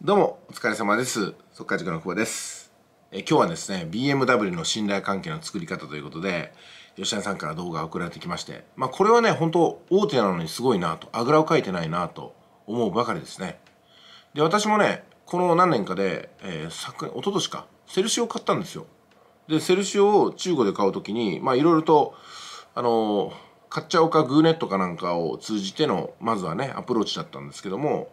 どうも、お疲れ様です。速稼塾の久保です。え今日はですね、BMW の信頼関係の作り方ということで、吉田さんから動画送られてきまして、まあこれはね、本当大手なのにすごいなと、あぐらをかいてないなと思うばかりですね。で、私もね、この何年かで、えー、昨年、一昨年か、セルシオを買ったんですよ。で、セルシオを中古で買うときに、まあいろいろと、あのー、買っちゃおうかグーネットかなんかを通じての、まずはね、アプローチだったんですけども、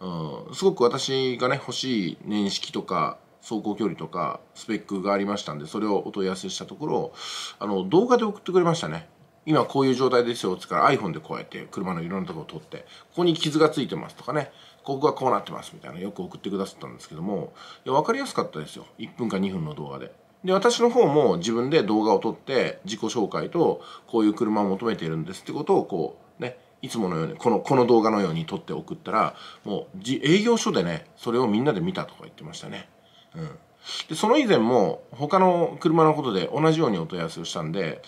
うん、すごく私がね欲しい年式とか走行距離とかスペックがありましたんでそれをお問い合わせしたところあの動画で送ってくれましたね今こういう状態ですよっつったら iPhone でこうやって車のいろんなところを撮ってここに傷がついてますとかねここがこうなってますみたいなよく送ってくださったんですけどもいや分かりやすかったですよ1分か2分の動画で。で私の方も自分で動画を撮って自己紹介とこういう車を求めているんですってことをこういつものようにこのこの動画のように撮って送ったらもう営業所でねそれをみんなで見たとか言ってましたね。うん、でその以前も他の車のことで同じようにお問い合わせをしたんで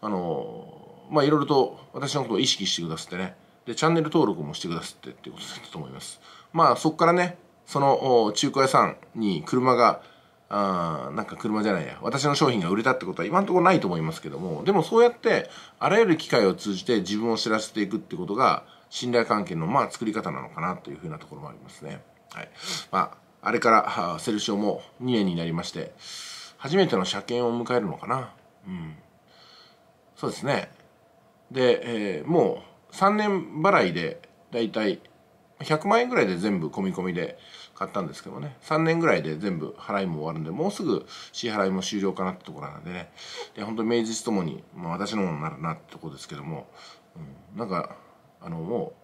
あのまあいろいろと私のことを意識してくださってねでチャンネル登録もしてくださってっていうことだったと思います。まあそこからねその中古屋さんに車があなんか車じゃないや私の商品が売れたってことは今のところないと思いますけどもでもそうやってあらゆる機会を通じて自分を知らせていくってことが信頼関係のまあ作り方なのかなというふうなところもありますね。はいまあ、あれからセルシオも2年になりまして初めての車検を迎えるのかな。うん、そうですねで、えー、もう3年払いでだいたい100万円ぐらいで全部込み込みで買ったんですけどね3年ぐらいで全部払いも終わるんでもうすぐ支払いも終了かなってところなんでねで本当に名実ともに、まあ、私のものになるなってとこですけども、うん、なんかあのも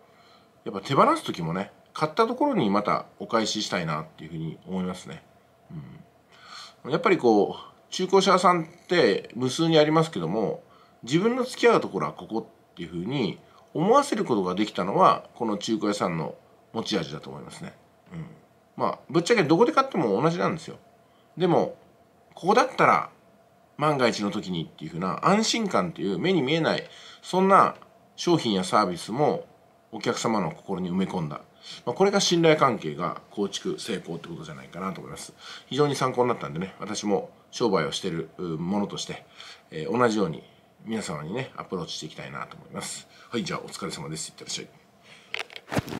うやっぱ手放す時もね買ったところにまたお返ししたいなっていうふうに思いますね、うん、やっぱりこう中古車屋さんって無数にありますけども自分の付き合うところはここっていうふうに思わせることができたのはこの中古屋さんの持ち味だと思いますね。うんまあぶっちゃけどこで買っても同じなんですよでもここだったら万が一の時にっていう風な安心感という目に見えないそんな商品やサービスもお客様の心に埋め込んだ、まあ、これが信頼関係が構築成功ってことじゃないかなと思います非常に参考になったんでね私も商売をしてるものとして、えー、同じように皆様にねアプローチしていきたいなと思いますはいじゃあお疲れ様ですいってらっしゃい